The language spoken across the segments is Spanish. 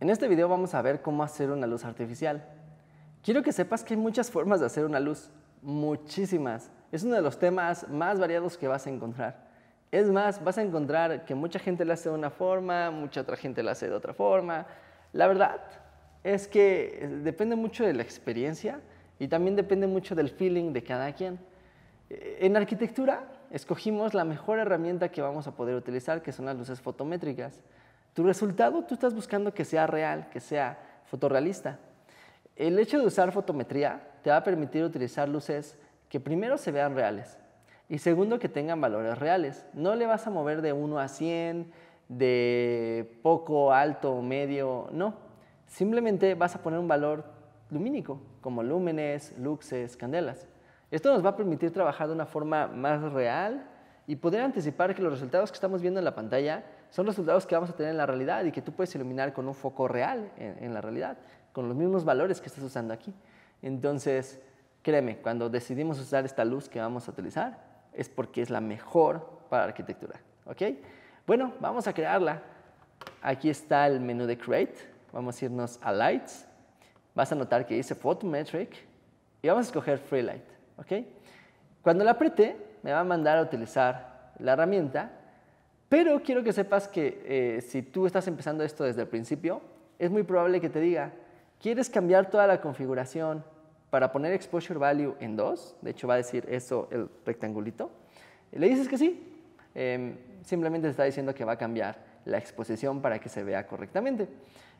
En este video vamos a ver cómo hacer una luz artificial. Quiero que sepas que hay muchas formas de hacer una luz, muchísimas. Es uno de los temas más variados que vas a encontrar. Es más, vas a encontrar que mucha gente la hace de una forma, mucha otra gente la hace de otra forma. La verdad es que eh, depende mucho de la experiencia y también depende mucho del feeling de cada quien. Eh, en arquitectura escogimos la mejor herramienta que vamos a poder utilizar, que son las luces fotométricas tu resultado tú estás buscando que sea real, que sea fotorrealista. El hecho de usar fotometría te va a permitir utilizar luces que primero se vean reales y segundo que tengan valores reales. No le vas a mover de 1 a 100, de poco, alto, medio, no. Simplemente vas a poner un valor lumínico, como lúmenes, luxes, candelas. Esto nos va a permitir trabajar de una forma más real y poder anticipar que los resultados que estamos viendo en la pantalla son resultados que vamos a tener en la realidad y que tú puedes iluminar con un foco real en, la realidad, con los mismos valores que estás usando aquí. Entonces, créeme, cuando decidimos usar esta luz que vamos a utilizar, es porque es la mejor para arquitectura. ¿Ok? Bueno, vamos a crearla. Aquí está el menú de Create. Vamos a irnos a Lights. Vas a notar que dice Photometric y vamos a escoger Free Light. ¿Ok? Cuando la apriete, me va a mandar a utilizar la herramienta pero quiero que sepas que eh, si tú estás empezando esto desde el principio, es muy probable que te diga, ¿quieres cambiar toda la configuración para poner exposure value en 2? De hecho va a decir eso el rectangulito. Le dices que sí. Em, simplemente está diciendo que va a cambiar la exposición para que se vea correctamente.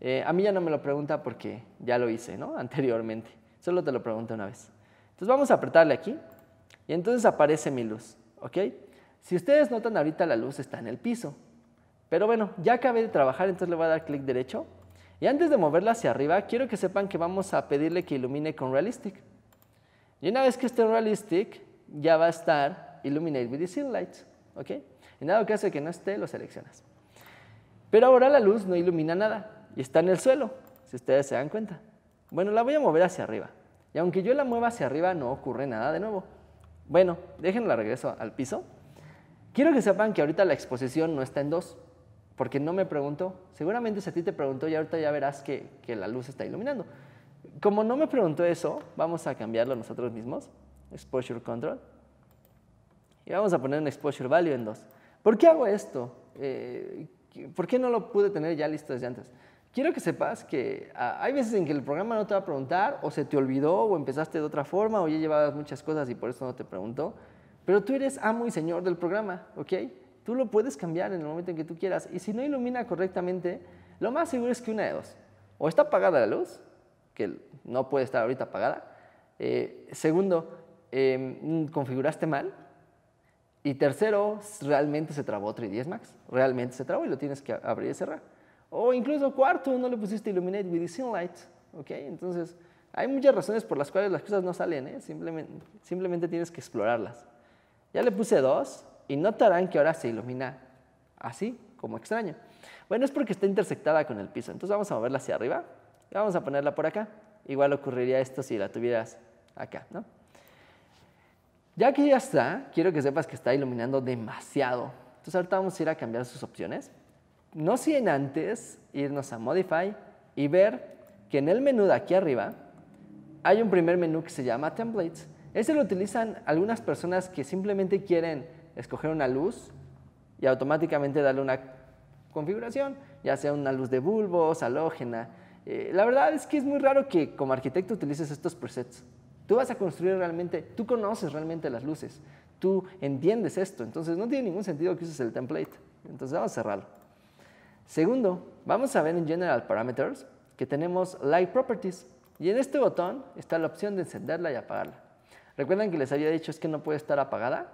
Eh, a mí ya no me lo pregunta porque ya lo hice ¿no? anteriormente. Solo te lo pregunto una vez. Entonces vamos a apretarle aquí y entonces aparece mi luz. ¿ok? Si ustedes notan ahorita la luz está en el piso. Pero bueno, ya acabé de trabajar, entonces le voy a dar clic derecho. Y antes de moverla hacia arriba, quiero que sepan que vamos a pedirle que ilumine con Realistic. Y una vez que esté en Realistic, ya va a estar Illuminate with the Lights. ¿Ok? En nada que de que no esté, lo seleccionas. Pero ahora la luz no ilumina nada y está en el suelo, si ustedes se dan cuenta. Bueno, la voy a mover hacia arriba. Y aunque yo la mueva hacia arriba, no ocurre nada de nuevo. Bueno, déjenla regreso al piso. Quiero que sepan que ahorita la exposición no está en 2, porque no me preguntó. Seguramente si a ti te preguntó y ahorita ya verás que, la luz está iluminando. Como no me preguntó eso, vamos a cambiarlo nosotros mismos. Exposure control. Y vamos a poner un exposure value en 2. ¿Por qué hago esto? Eh, ¿Por qué no lo pude tener ya listo desde antes? Quiero que sepas que ah, hay veces en que el programa no te va a preguntar, o se te olvidó, o empezaste de otra forma, o ya llevabas muchas cosas y por eso no te preguntó. Pero tú eres amo y señor del programa, ¿ok? Tú lo puedes cambiar en el momento en que tú quieras. Y si no ilumina correctamente, lo más seguro es que una de dos. O está apagada la luz, que no puede estar ahorita apagada. Eh, segundo, em, configuraste mal. Y tercero, realmente se trabó 3ds Max. Realmente se trabó y lo tienes que abrir y cerrar. O incluso cuarto, no le pusiste Illuminate with the Light. ¿ok? Entonces, hay muchas razones por las cuales las cosas no salen. ¿eh? simplemente tienes que explorarlas. Ya le puse dos y notarán que ahora se ilumina así, como extraño. Bueno, es porque está intersectada con el piso. Entonces vamos a moverla hacia arriba y vamos a ponerla por acá. Igual ocurriría esto si la tuvieras acá, ¿no? Ya que ya está, quiero que sepas que está iluminando demasiado. Entonces ahorita vamos a ir a cambiar sus opciones. No sin antes irnos a Modify y ver que en el menú de aquí arriba hay un primer menú que se llama Templates ese lo utilizan algunas personas que simplemente quieren escoger una luz y automáticamente darle una configuración, ya sea una luz de bulbos, halógena. Eh, la verdad es que es muy raro que como arquitecto utilices estos presets. Tú vas a construir realmente, tú conoces realmente las luces, tú entiendes esto, entonces no tiene ningún sentido que uses el template. Entonces vamos a cerrarlo. Segundo, vamos a ver en General Parameters que tenemos Light Properties y en este botón está la opción de encenderla y apagarla. Recuerdan que les había dicho es que no puede estar apagada.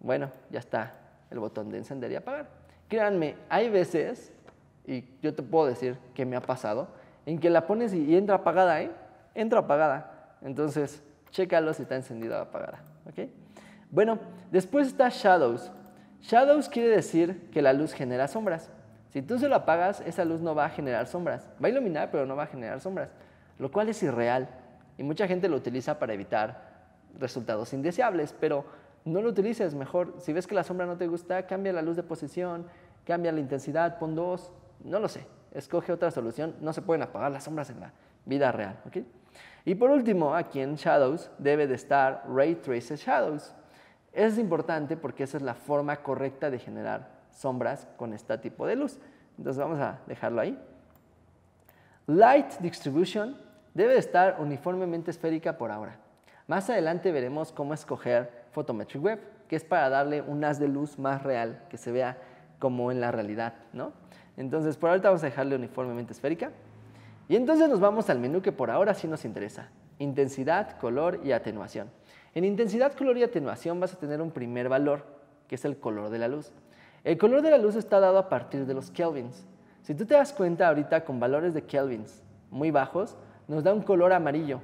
Bueno, ya está el botón de encender y apagar. Créanme, hay veces, y yo te puedo decir que me ha pasado, en que la pones y, entra apagada, ¿eh? Entra apagada. Entonces, chécalo si está encendida o apagada, ¿ok? Bueno, después está Shadows. Shadows quiere decir que la luz genera sombras. Si tú se lo apagas, esa luz no va a generar sombras. Va a iluminar, pero no va a generar sombras, lo cual es irreal. Y mucha gente lo utiliza para evitar resultados indeseables, pero no lo utilices mejor. Si ves que la sombra no te gusta, cambia la luz de posición, cambia la intensidad, pon dos, no lo sé. Escoge otra solución. No se pueden apagar las sombras en la vida real. Y por último, aquí en Shadows debe de estar Ray Traces Shadows. Es importante porque esa es la forma correcta de generar sombras con este tipo de luz. Entonces vamos a dejarlo ahí. Light Distribution debe de estar uniformemente esférica por ahora. Más adelante veremos cómo escoger Photometric Web, que es para darle un haz de luz más real, que se vea como en la realidad, ¿no? Entonces, por ahorita vamos a dejarle uniformemente esférica. Y entonces nos vamos al menú que por ahora sí nos interesa, intensidad, color y atenuación. En intensidad, color y atenuación vas a tener un primer valor, que es el color de la luz. El color de la luz está dado a partir de los kelvins. Si tú te das cuenta ahorita con valores de kelvins muy bajos, nos da un color amarillo,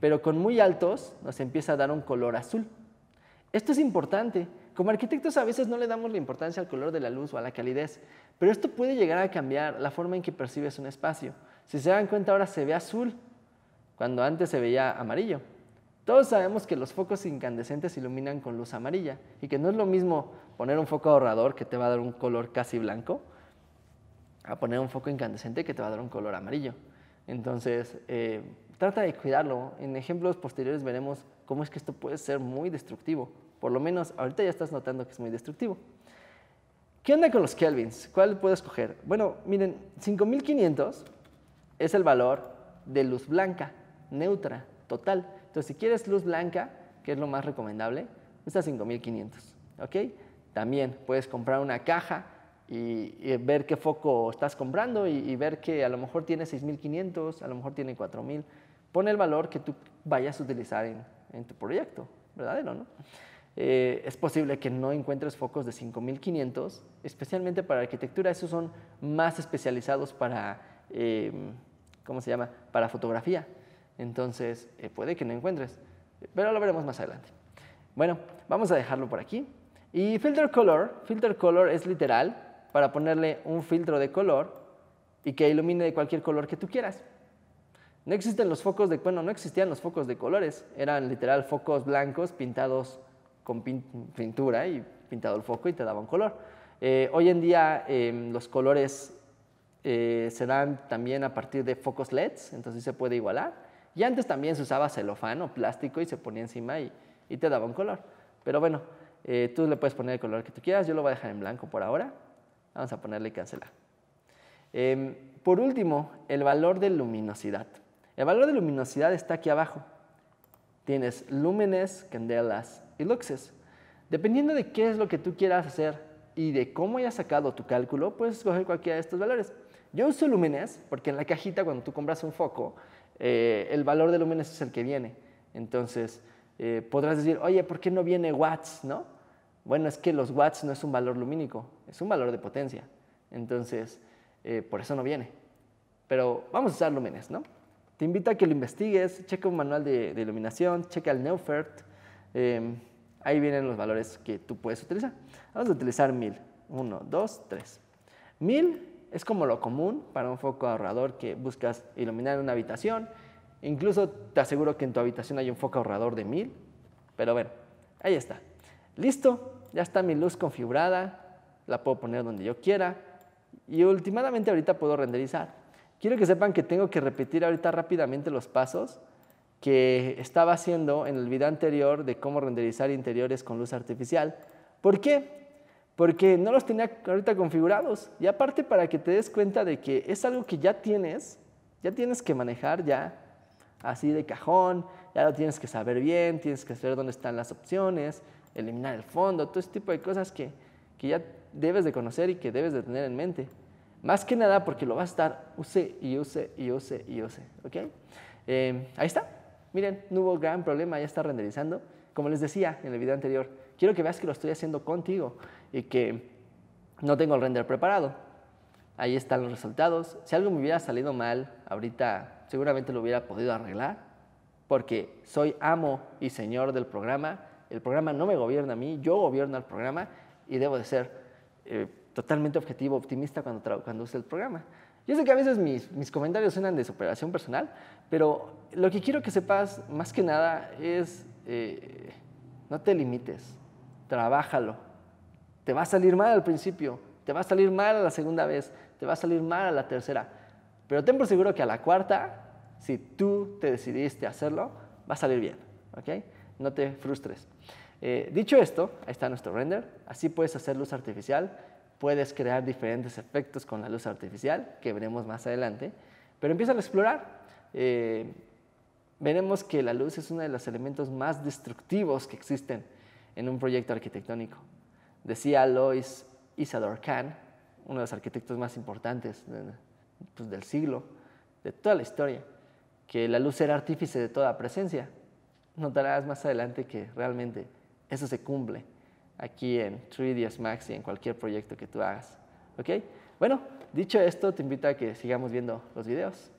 pero con muy altos nos empieza a dar un color azul. Esto es importante. Como arquitectos a veces no le damos la importancia al color de la luz o a la calidez, pero esto puede llegar a cambiar la forma en que percibes un espacio. Si se dan cuenta ahora se ve azul, cuando antes se veía amarillo. Todos sabemos que los focos incandescentes iluminan con luz amarilla y que no es lo mismo poner un foco ahorrador que te va a dar un color casi blanco a poner un foco incandescente que te va a dar un color amarillo. Entonces, eh, trata de cuidarlo. En ejemplos posteriores veremos cómo es que esto puede ser muy destructivo. Por lo menos ahorita ya estás notando que es muy destructivo. ¿Qué onda con los kelvins? ¿Cuál puedo escoger? Bueno, miren, 5500 es el valor de luz blanca, neutra, total. Entonces, si quieres luz blanca, que es lo más recomendable, usa 5500, ¿ok? También puedes comprar una caja y, ver qué foco estás comprando y, y, ver que a lo mejor tiene 6.500, a lo mejor tiene 4.000 pone el valor que tú vayas a utilizar en, tu proyecto, ¿verdadero? ¿no? Eh, es posible que no encuentres focos de 5500, especialmente para arquitectura, esos son más especializados para, eh, ¿cómo se llama?, para fotografía. Entonces, eh, puede que no encuentres, pero lo veremos más adelante. Bueno, vamos a dejarlo por aquí. Y filter color, filter color es literal para ponerle un filtro de color y que ilumine de cualquier color que tú quieras. No existen los focos de, bueno, no existían los focos de colores, eran literal focos blancos pintados con pintura y pintado el foco y te daba un color. Eh, hoy en día em, los colores eh, se dan también a partir de focos LEDs, entonces se puede igualar. Y antes también se usaba celofán o plástico y se ponía encima y, y te daba un color. Pero bueno, eh, tú le puedes poner el color que tú quieras, yo lo voy a dejar en blanco por ahora. Vamos a ponerle cancelar. Em, por último, el valor de luminosidad. El valor de luminosidad está aquí abajo. Tienes lúmenes, candelas y luxes. Dependiendo de qué es lo que tú quieras hacer y de cómo hayas sacado tu cálculo, puedes escoger cualquiera de estos valores. Yo uso lúmenes porque en la cajita cuando tú compras un foco, eh, el valor de lúmenes es el que viene. Entonces, eh, podrás decir, oye, ¿por qué no viene watts? ¿No? Bueno, es que los watts no es un valor lumínico, es un valor de potencia. Entonces, eh, por eso no viene. Pero vamos a usar lúmenes, ¿no? te invito a que lo investigues, cheque un manual de, iluminación, cheque el Neufert. Em, ahí vienen los valores que tú puedes utilizar. Vamos a utilizar 1000. 1, 2, 3. 1000 es como lo común para un foco ahorrador que buscas iluminar una habitación. Incluso te aseguro que en tu habitación hay un foco ahorrador de 1000. Pero bueno, ahí está. Listo, ya está mi luz configurada. La puedo poner donde yo quiera. Y últimamente ahorita puedo renderizar. Quiero que sepan que tengo que repetir ahorita rápidamente los pasos que estaba haciendo en el video anterior de cómo renderizar interiores con luz artificial. ¿Por qué? Porque no los tenía ahorita configurados. Y aparte para que te des cuenta de que es algo que ya tienes, ya tienes que manejar ya así de cajón, ya lo tienes que saber bien, tienes que saber dónde están las opciones, eliminar el fondo, todo ese tipo de cosas que, que ya debes de conocer y que debes de tener en mente. Más que nada porque lo va a estar use y use y use y use. ¿Ok? Eh, ahí está. Miren, no hubo gran problema, ya está renderizando. Como les decía en el video anterior, quiero que veas que lo estoy haciendo contigo y que no tengo el render preparado. Ahí están los resultados. Si algo me hubiera salido mal, ahorita seguramente lo hubiera podido arreglar, porque soy amo y señor del programa. El programa no me gobierna a mí, yo gobierno al programa y debo de ser eh, totalmente objetivo, optimista cuando, cuando el programa. Yo sé que a veces mis, mis, comentarios suenan de superación personal, pero lo que quiero que sepas más que nada es eh, no te limites, trabájalo. Te va a salir mal al principio, te va a salir mal a la segunda vez, te va a salir mal a la tercera, pero ten por seguro que a la cuarta, si tú te decidiste hacerlo, va a salir bien, ¿ok? No te frustres. Eh, dicho esto, ahí está nuestro render, así puedes hacer luz artificial puedes crear diferentes efectos con la luz artificial, que veremos más adelante, pero empieza a explorar. Eh, veremos que la luz es uno de los elementos más destructivos que existen en un proyecto arquitectónico. Decía Lois Isador Kahn, uno de los arquitectos más importantes pues, del siglo, de toda la historia, que la luz era artífice de toda presencia. Notarás más adelante que realmente eso se cumple aquí en 3ds Max y en cualquier proyecto que tú hagas. ¿Ok? Bueno, dicho esto, te invito a que sigamos viendo los videos.